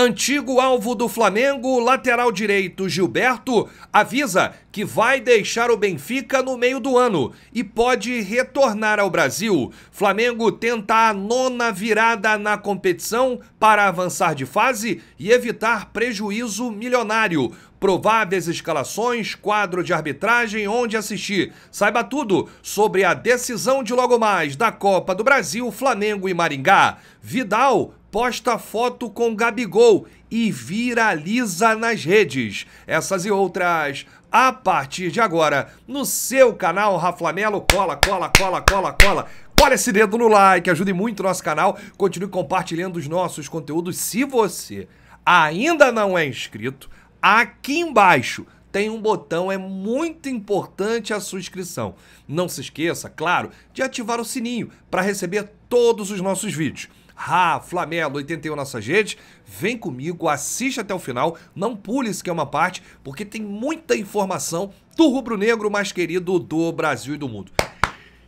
Antigo alvo do Flamengo, lateral direito Gilberto, avisa que vai deixar o Benfica no meio do ano e pode retornar ao Brasil. Flamengo tenta a nona virada na competição para avançar de fase e evitar prejuízo milionário prováveis escalações, quadro de arbitragem, onde assistir. Saiba tudo sobre a decisão de logo mais da Copa do Brasil, Flamengo e Maringá. Vidal posta foto com Gabigol e viraliza nas redes. Essas e outras a partir de agora no seu canal Raflamelo. Cola, cola, cola, cola, cola. Cola esse dedo no like, ajude muito o nosso canal. Continue compartilhando os nossos conteúdos. Se você ainda não é inscrito, Aqui embaixo tem um botão, é muito importante a sua inscrição. Não se esqueça, claro, de ativar o sininho para receber todos os nossos vídeos. Ra, Flamelo, 81 Nossas Redes, vem comigo, assiste até o final, não pule isso que é uma parte, porque tem muita informação do rubro-negro mais querido do Brasil e do mundo.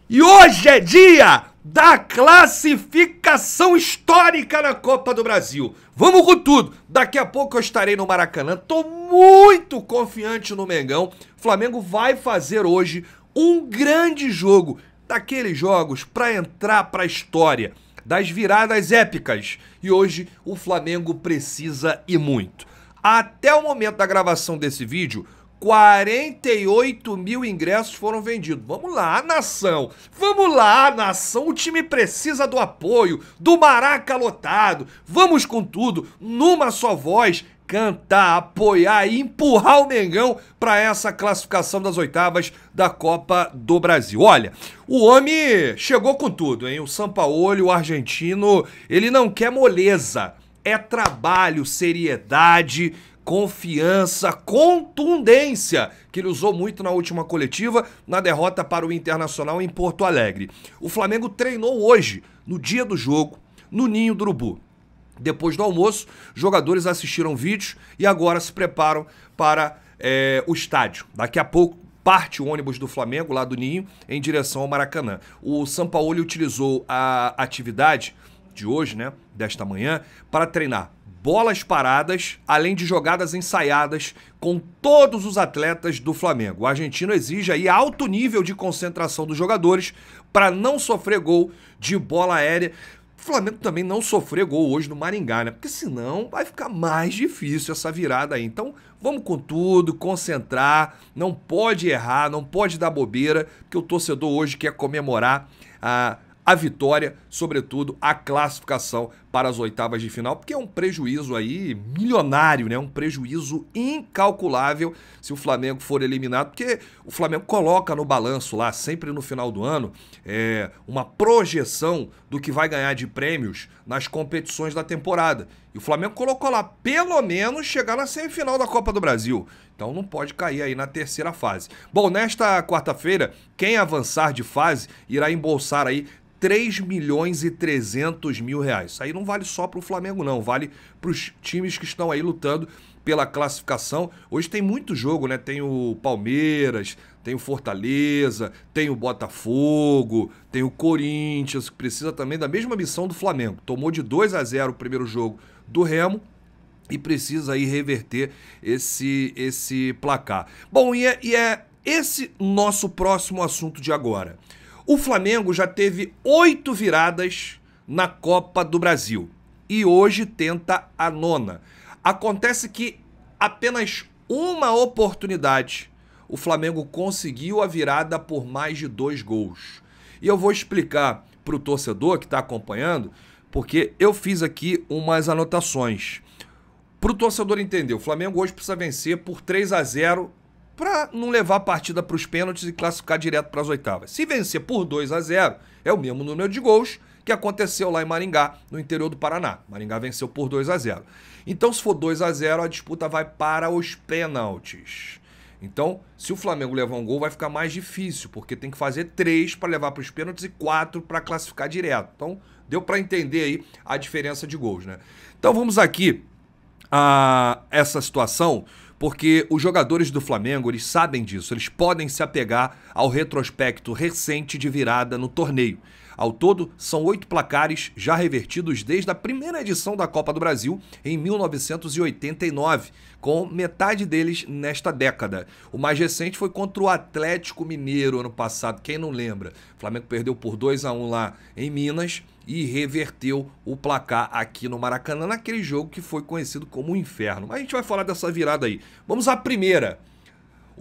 E hoje é dia da classificação histórica na Copa do Brasil. Vamos com tudo. Daqui a pouco eu estarei no Maracanã. Tô muito confiante no Mengão. O Flamengo vai fazer hoje um grande jogo daqueles jogos para entrar para a história, das viradas épicas. E hoje o Flamengo precisa e muito. Até o momento da gravação desse vídeo, 48 mil ingressos foram vendidos. Vamos lá, nação! Vamos lá, nação! O time precisa do apoio, do maraca lotado. Vamos com tudo, numa só voz, cantar, apoiar e empurrar o Mengão para essa classificação das oitavas da Copa do Brasil. Olha, o homem chegou com tudo, hein? O Sampaoli, o argentino, ele não quer moleza. É trabalho, seriedade confiança, contundência, que ele usou muito na última coletiva, na derrota para o Internacional em Porto Alegre. O Flamengo treinou hoje, no dia do jogo, no Ninho do Urubu. Depois do almoço, jogadores assistiram vídeos e agora se preparam para é, o estádio. Daqui a pouco, parte o ônibus do Flamengo, lá do Ninho, em direção ao Maracanã. O Sampaoli utilizou a atividade de hoje, né, desta manhã, para treinar bolas paradas, além de jogadas ensaiadas com todos os atletas do Flamengo. O argentino exige aí alto nível de concentração dos jogadores para não sofrer gol de bola aérea. O Flamengo também não sofreu gol hoje no Maringá, né? Porque senão vai ficar mais difícil essa virada aí. Então, vamos com tudo, concentrar, não pode errar, não pode dar bobeira, porque o torcedor hoje quer comemorar a a vitória, sobretudo a classificação para as oitavas de final, porque é um prejuízo aí milionário, né? Um prejuízo incalculável se o Flamengo for eliminado, porque o Flamengo coloca no balanço lá, sempre no final do ano, é, uma projeção do que vai ganhar de prêmios nas competições da temporada. E o Flamengo colocou lá, pelo menos, chegar na semifinal da Copa do Brasil. Então não pode cair aí na terceira fase. Bom, nesta quarta-feira, quem avançar de fase irá embolsar aí 3 milhões e 300 mil reais. Isso aí não não vale só para o Flamengo, não. Vale para os times que estão aí lutando pela classificação. Hoje tem muito jogo, né? Tem o Palmeiras, tem o Fortaleza, tem o Botafogo, tem o Corinthians, que precisa também da mesma missão do Flamengo. Tomou de 2 a 0 o primeiro jogo do Remo, e precisa aí reverter esse esse placar. Bom, e é, e é esse nosso próximo assunto de agora. O Flamengo já teve oito viradas na Copa do Brasil e hoje tenta a nona. Acontece que apenas uma oportunidade o Flamengo conseguiu a virada por mais de dois gols. E eu vou explicar para o torcedor que está acompanhando, porque eu fiz aqui umas anotações. Para o torcedor entender, o Flamengo hoje precisa vencer por 3 a 0 para não levar a partida para os pênaltis e classificar direto para as oitavas. Se vencer por 2 a 0 é o mesmo número de gols, que aconteceu lá em Maringá, no interior do Paraná. Maringá venceu por 2 a 0. Então, se for 2 a 0, a disputa vai para os pênaltis. Então, se o Flamengo levar um gol, vai ficar mais difícil, porque tem que fazer três para levar para os pênaltis e quatro para classificar direto. Então, deu para entender aí a diferença de gols, né? Então, vamos aqui a essa situação, porque os jogadores do Flamengo, eles sabem disso, eles podem se apegar ao retrospecto recente de virada no torneio. Ao todo, são oito placares já revertidos desde a primeira edição da Copa do Brasil, em 1989, com metade deles nesta década. O mais recente foi contra o Atlético Mineiro ano passado, quem não lembra? O Flamengo perdeu por 2 a 1 lá em Minas e reverteu o placar aqui no Maracanã, naquele jogo que foi conhecido como o Inferno. Mas a gente vai falar dessa virada aí. Vamos à primeira.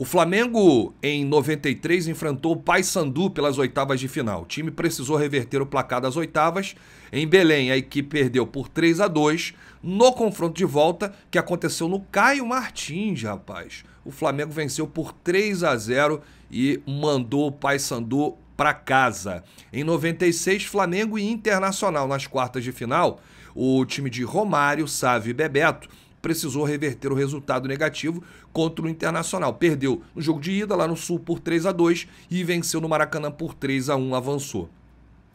O Flamengo, em 93, enfrentou o Paysandu pelas oitavas de final. O time precisou reverter o placar das oitavas. Em Belém, a equipe perdeu por 3 a 2 no confronto de volta, que aconteceu no Caio Martins, rapaz. O Flamengo venceu por 3 a 0 e mandou o Paysandu para casa. Em 96, Flamengo e Internacional nas quartas de final. O time de Romário, Sávio e Bebeto precisou reverter o resultado negativo contra o Internacional. Perdeu no jogo de ida lá no Sul por 3 a 2 e venceu no Maracanã por 3 a 1, avançou.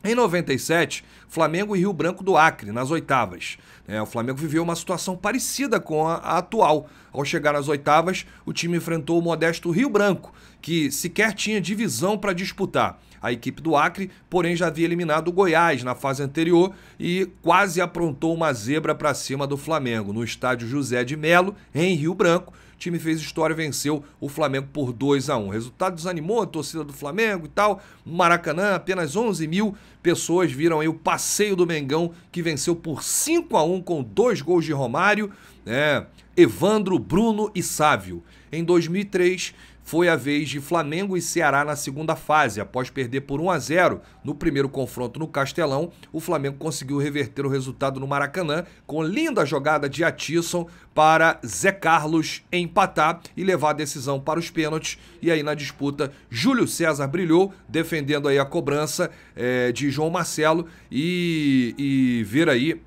Em 97, Flamengo e Rio Branco do Acre, nas oitavas. É, o Flamengo viveu uma situação parecida com a, a atual. Ao chegar nas oitavas, o time enfrentou o modesto Rio Branco, que sequer tinha divisão para disputar a equipe do Acre, porém já havia eliminado o Goiás na fase anterior e quase aprontou uma zebra para cima do Flamengo. No estádio José de Melo, em Rio Branco, o time fez história, venceu o Flamengo por 2 a 1 O resultado desanimou a torcida do Flamengo e tal. No Maracanã, apenas 11 mil pessoas viram aí o passeio do Mengão, que venceu por 5 a 1 com dois gols de Romário, né? Evandro, Bruno e Sávio. Em 2003, foi a vez de Flamengo e Ceará na segunda fase. Após perder por 1 a 0 no primeiro confronto no Castelão, o Flamengo conseguiu reverter o resultado no Maracanã com linda jogada de Atisson para Zé Carlos empatar e levar a decisão para os pênaltis. E aí na disputa, Júlio César brilhou, defendendo aí a cobrança é, de João Marcelo e, e ver aí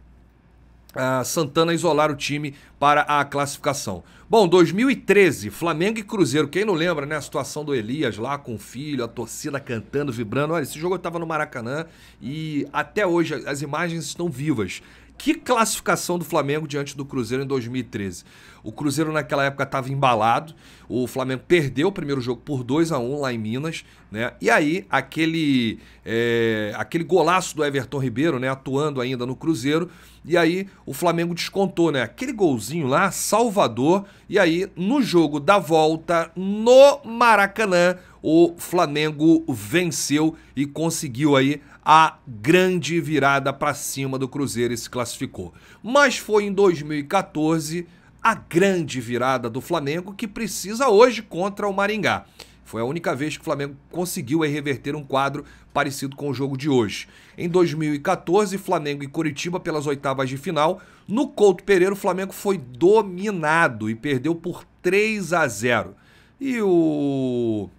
uh, Santana isolar o time para a classificação. Bom, 2013, Flamengo e Cruzeiro. Quem não lembra, né? A situação do Elias lá com o filho, a torcida cantando, vibrando. Olha, esse jogo eu estava no Maracanã e até hoje as imagens estão vivas. Que classificação do Flamengo diante do Cruzeiro em 2013? O Cruzeiro naquela época estava embalado. O Flamengo perdeu o primeiro jogo por 2 a 1 lá em Minas, né? E aí aquele é, aquele golaço do Everton Ribeiro, né, atuando ainda no Cruzeiro, e aí o Flamengo descontou, né? Aquele golzinho lá, Salvador, e aí no jogo da volta no Maracanã, o Flamengo venceu e conseguiu aí a grande virada para cima do Cruzeiro e se classificou. Mas foi em 2014 a grande virada do Flamengo que precisa hoje contra o Maringá. Foi a única vez que o Flamengo conseguiu reverter um quadro parecido com o jogo de hoje. Em 2014, Flamengo e Curitiba pelas oitavas de final. No Couto Pereira, o Flamengo foi dominado e perdeu por 3 a 0. E o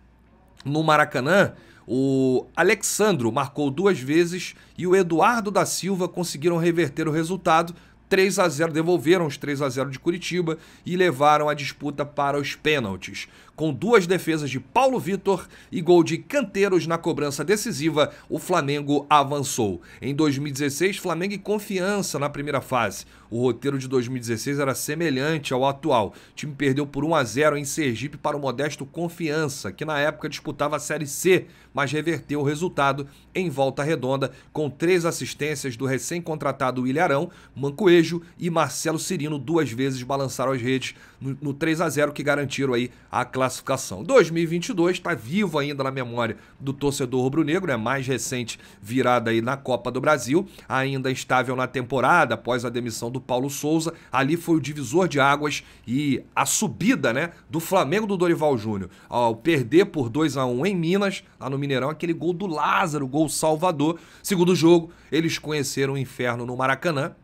no Maracanã, o Alexandro marcou duas vezes e o Eduardo da Silva conseguiram reverter o resultado 3 a 0 devolveram os 3 a 0 de Curitiba e levaram a disputa para os pênaltis. Com duas defesas de Paulo Vitor e gol de Canteiros na cobrança decisiva, o Flamengo avançou. Em 2016, Flamengo e Confiança na primeira fase. O roteiro de 2016 era semelhante ao atual. O time perdeu por 1 a 0 em Sergipe para o modesto Confiança, que na época disputava a Série C, mas reverteu o resultado em volta redonda com três assistências do recém-contratado Ilharão, Mancoejo e Marcelo Cirino, duas vezes balançaram as redes no, 3 a 0 que garantiram aí a classificação. 2022 está vivo ainda na memória do torcedor rubro-negro, é né? mais recente virada aí na Copa do Brasil, ainda estável na temporada após a demissão do Paulo Souza. Ali foi o divisor de águas e a subida, né, do Flamengo do Dorival Júnior ao perder por 2 a 1 em Minas, lá no Mineirão, aquele gol do Lázaro, gol Salvador. Segundo jogo, eles conheceram o inferno no Maracanã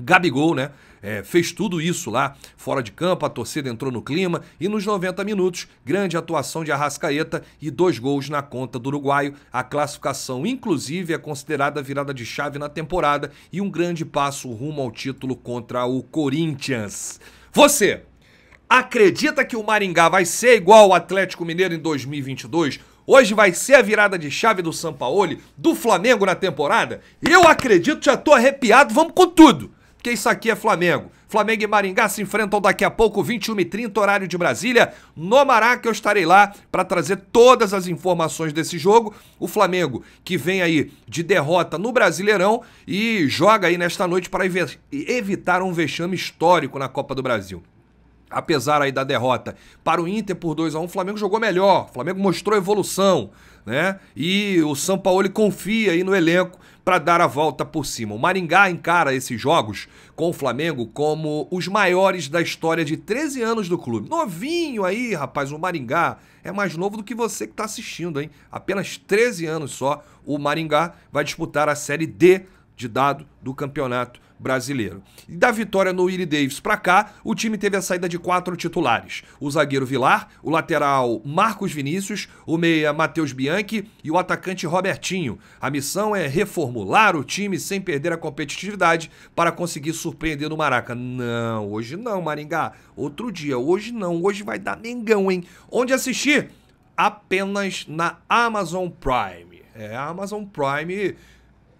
Gabigol, né? É, fez tudo isso lá fora de campo, a torcida entrou no clima e nos 90 minutos, grande atuação de Arrascaeta e dois gols na conta do uruguaio. A classificação, inclusive, é considerada virada de chave na temporada e um grande passo rumo ao título contra o Corinthians. Você acredita que o Maringá vai ser igual ao Atlético Mineiro em 2022? Hoje vai ser a virada de chave do Sampaoli, do Flamengo na temporada? Eu acredito, já tô arrepiado, vamos com tudo! porque isso aqui é Flamengo. Flamengo e Maringá se enfrentam daqui a pouco, 21h30, horário de Brasília. No Maraca eu estarei lá para trazer todas as informações desse jogo. O Flamengo que vem aí de derrota no Brasileirão e joga aí nesta noite para evitar um vexame histórico na Copa do Brasil apesar aí da derrota para o Inter por 2 a 1 o Flamengo jogou melhor, o Flamengo mostrou evolução, né? E o São Paulo confia aí no elenco para dar a volta por cima. O Maringá encara esses jogos com o Flamengo como os maiores da história de 13 anos do clube. Novinho aí, rapaz, o Maringá é mais novo do que você que está assistindo, hein? Apenas 13 anos só, o Maringá vai disputar a Série D de dado do campeonato brasileiro. E da vitória no Willie Davis para cá, o time teve a saída de quatro titulares: o zagueiro Vilar, o lateral Marcos Vinícius, o meia Matheus Bianchi e o atacante Robertinho. A missão é reformular o time sem perder a competitividade para conseguir surpreender no Maraca. Não, hoje não, Maringá. Outro dia, hoje não, hoje vai dar Mengão, hein? Onde assistir? Apenas na Amazon Prime. É, a Amazon Prime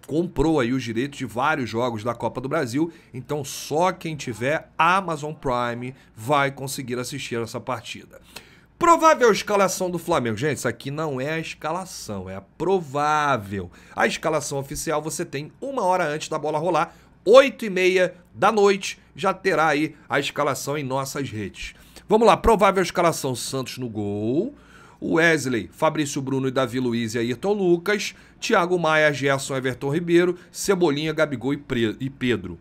comprou aí os direitos de vários jogos da Copa do Brasil, então só quem tiver Amazon Prime vai conseguir assistir essa partida. Provável escalação do Flamengo. Gente, isso aqui não é a escalação, é a provável. A escalação oficial você tem uma hora antes da bola rolar, 8 e meia da noite, já terá aí a escalação em nossas redes. Vamos lá, provável escalação Santos no gol. Wesley, Fabrício Bruno e Davi Luiz e Ayrton Lucas. Thiago Maia, Gerson, Everton Ribeiro, Cebolinha, Gabigol e, Pre e Pedro.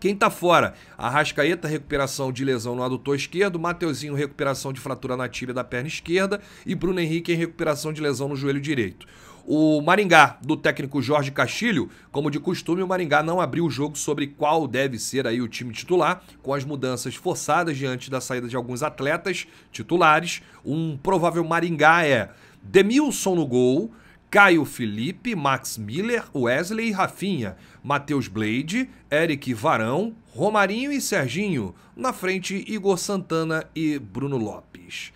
Quem tá fora? Arrascaeta, recuperação de lesão no adutor esquerdo, Mateuzinho, recuperação de fratura na tíbia da perna esquerda e Bruno Henrique em recuperação de lesão no joelho direito. O Maringá, do técnico Jorge Castilho, como de costume, o Maringá não abriu o jogo sobre qual deve ser aí o time titular, com as mudanças forçadas diante da saída de alguns atletas titulares. Um provável Maringá é Demilson no gol, Caio Felipe, Max Miller, Wesley e Rafinha, Matheus Blade, Eric Varão, Romarinho e Serginho, na frente Igor Santana e Bruno Lopes.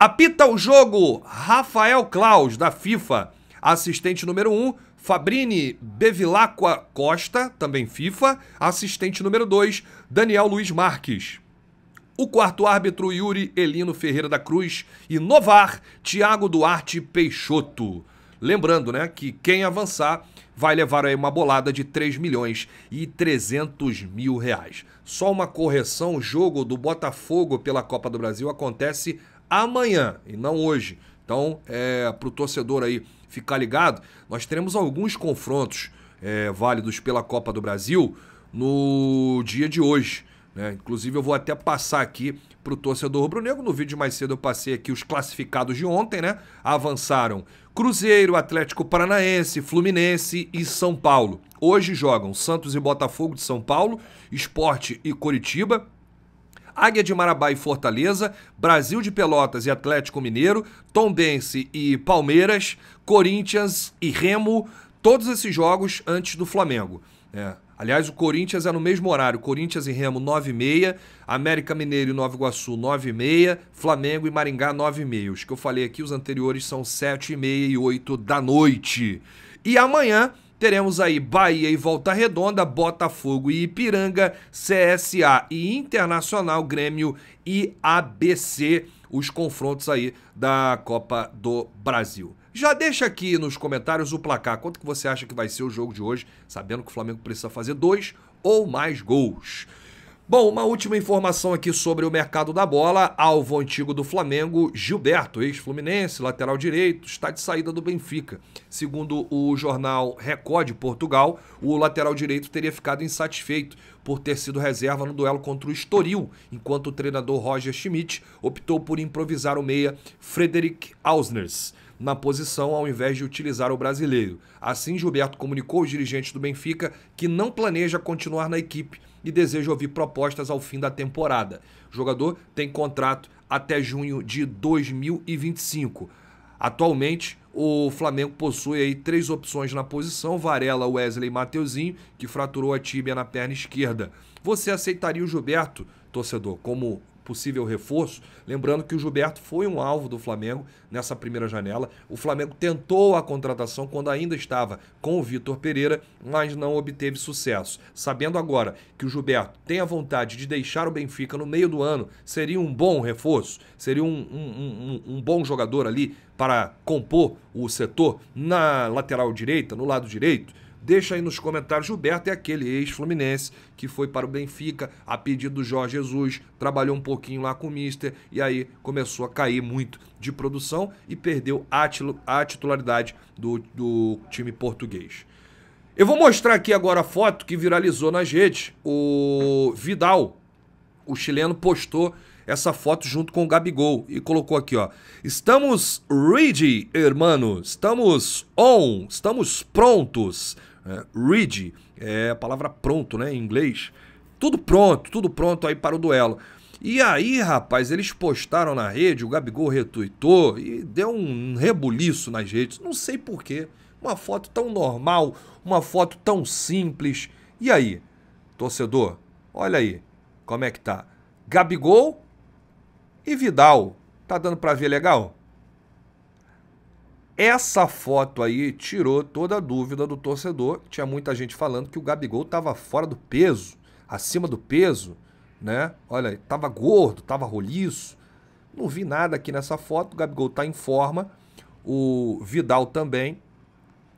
Apita o jogo Rafael Claus, da FIFA, assistente número 1, um, Fabrini Bevilacqua Costa, também FIFA, assistente número 2, Daniel Luiz Marques. O quarto árbitro, Yuri Elino Ferreira da Cruz, e Novar, Tiago Duarte Peixoto. Lembrando, né, que quem avançar vai levar aí uma bolada de 3 milhões e 300 mil reais. Só uma correção, o jogo do Botafogo pela Copa do Brasil acontece amanhã e não hoje. Então, é, para o torcedor aí ficar ligado, nós teremos alguns confrontos é, válidos pela Copa do Brasil no dia de hoje. Né? Inclusive, eu vou até passar aqui para o torcedor rubro-negro. No vídeo mais cedo eu passei aqui os classificados de ontem, né? Avançaram Cruzeiro, Atlético Paranaense, Fluminense e São Paulo. Hoje jogam Santos e Botafogo de São Paulo, Esporte e Curitiba. Águia de Marabá e Fortaleza, Brasil de Pelotas e Atlético Mineiro, Tombense e Palmeiras, Corinthians e Remo, todos esses jogos antes do Flamengo. É, Aliás, o Corinthians é no mesmo horário. Corinthians e Remo, 9h30. América Mineiro e Nova Iguaçu, 9h30. Flamengo e Maringá, 9h30. Os que eu falei aqui, os anteriores são 7h30 e 8 da noite. E amanhã teremos aí Bahia e Volta Redonda, Botafogo e Ipiranga, CSA e Internacional, Grêmio e ABC. Os confrontos aí da Copa do Brasil. Já deixa aqui nos comentários o placar. Quanto que você acha que vai ser o jogo de hoje, sabendo que o Flamengo precisa fazer dois ou mais gols? Bom, uma última informação aqui sobre o mercado da bola. Alvo antigo do Flamengo, Gilberto, ex-fluminense, lateral direito, está de saída do Benfica. Segundo o jornal Record de Portugal, o lateral direito teria ficado insatisfeito por ter sido reserva no duelo contra o Estoril, enquanto o treinador Roger Schmidt optou por improvisar o meia Frederic Ausners na posição ao invés de utilizar o brasileiro. Assim, Gilberto comunicou aos dirigentes do Benfica que não planeja continuar na equipe e deseja ouvir propostas ao fim da temporada. O jogador tem contrato até junho de 2025. Atualmente, o Flamengo possui aí três opções na posição: Varela, Wesley e Mateuzinho, que fraturou a tíbia na perna esquerda. Você aceitaria o Gilberto, torcedor, como possível reforço. Lembrando que o Gilberto foi um alvo do Flamengo nessa primeira janela. O Flamengo tentou a contratação quando ainda estava com o Vitor Pereira, mas não obteve sucesso. Sabendo agora que o Gilberto tem a vontade de deixar o Benfica no meio do ano, seria um bom reforço, seria um, um, um, um bom jogador ali para compor o setor na lateral direita, no lado direito. Deixa aí nos comentários. Gilberto é aquele ex-fluminense que foi para o Benfica a pedido do Jorge Jesus, trabalhou um pouquinho lá com o Mister e aí começou a cair muito de produção e perdeu a titularidade do, do time português. Eu vou mostrar aqui agora a foto que viralizou nas redes. O Vidal, o chileno, postou essa foto junto com o Gabigol e colocou aqui, ó. Estamos ready, hermano. Estamos on. Estamos prontos. É, Ready é a palavra pronto, né, em inglês. Tudo pronto, tudo pronto aí para o duelo. E aí, rapaz, eles postaram na rede, o Gabigol retuitou e deu um rebuliço nas redes. Não sei porquê. Uma foto tão normal, uma foto tão simples. E aí, torcedor, olha aí como é que tá. Gabigol e Vidal. Tá dando para ver legal? Essa foto aí tirou toda a dúvida do torcedor. Tinha muita gente falando que o Gabigol estava fora do peso, acima do peso, né? Olha, tava gordo, tava roliço. Não vi nada aqui nessa foto. O Gabigol tá em forma. O Vidal também.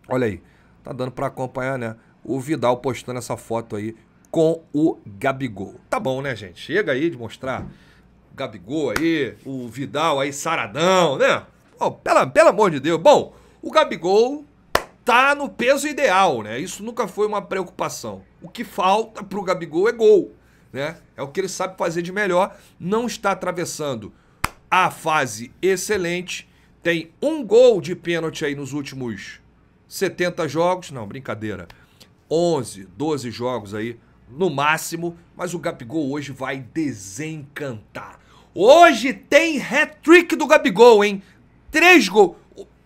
Olha aí, tá dando para acompanhar, né? O Vidal postando essa foto aí com o Gabigol. Tá bom, né, gente? Chega aí de mostrar o Gabigol aí, o Vidal aí saradão, né? Oh, pela, pelo amor de Deus. Bom, o Gabigol tá no peso ideal, né? Isso nunca foi uma preocupação. O que falta pro Gabigol é gol, né? É o que ele sabe fazer de melhor. Não está atravessando a fase excelente. Tem um gol de pênalti aí nos últimos 70 jogos. Não, brincadeira. 11, 12 jogos aí no máximo. Mas o Gabigol hoje vai desencantar. Hoje tem hat-trick do Gabigol, hein? Três gols.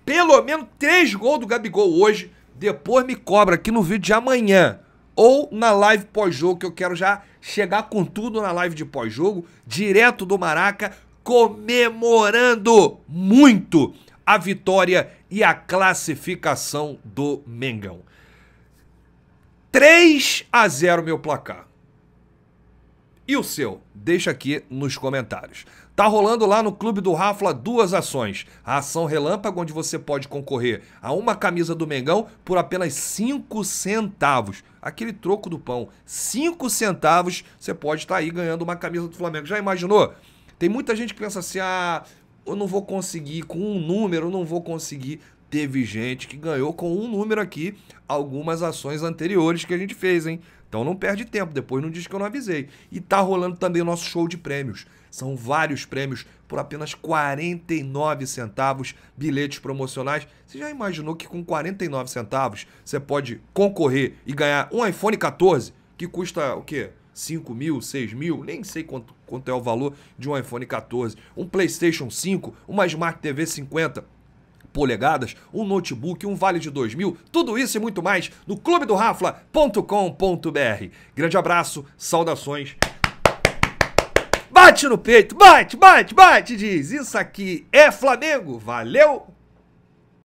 Pelo menos três gols do Gabigol hoje. Depois me cobra aqui no vídeo de amanhã. Ou na live pós-jogo, que eu quero já chegar com tudo na live de pós-jogo, direto do Maraca, comemorando muito a vitória e a classificação do Mengão. 3 a 0 meu placar. E o seu? Deixa aqui nos comentários. Tá rolando lá no Clube do Rafla duas ações. A ação relâmpago, onde você pode concorrer a uma camisa do Mengão por apenas 5 centavos. Aquele troco do pão. 5 centavos, você pode estar tá aí ganhando uma camisa do Flamengo. Já imaginou? Tem muita gente que pensa assim, ah, eu não vou conseguir, com um número eu não vou conseguir. Teve gente que ganhou com um número aqui algumas ações anteriores que a gente fez, hein? Então não perde tempo, depois não diz que eu não avisei. E tá rolando também o nosso show de prêmios. São vários prêmios por apenas 49 centavos, bilhetes promocionais. Você já imaginou que com 49 centavos você pode concorrer e ganhar um iPhone 14 que custa o quê? 5 mil, 6 mil, nem sei quanto, quanto é o valor de um iPhone 14, um PlayStation 5, uma Smart TV 50 polegadas, um notebook, um vale de 2 mil, tudo isso e muito mais no clubedorrafla.com.br. Grande abraço, saudações. Bate no peito, bate, bate, bate, diz. Isso aqui é Flamengo. Valeu!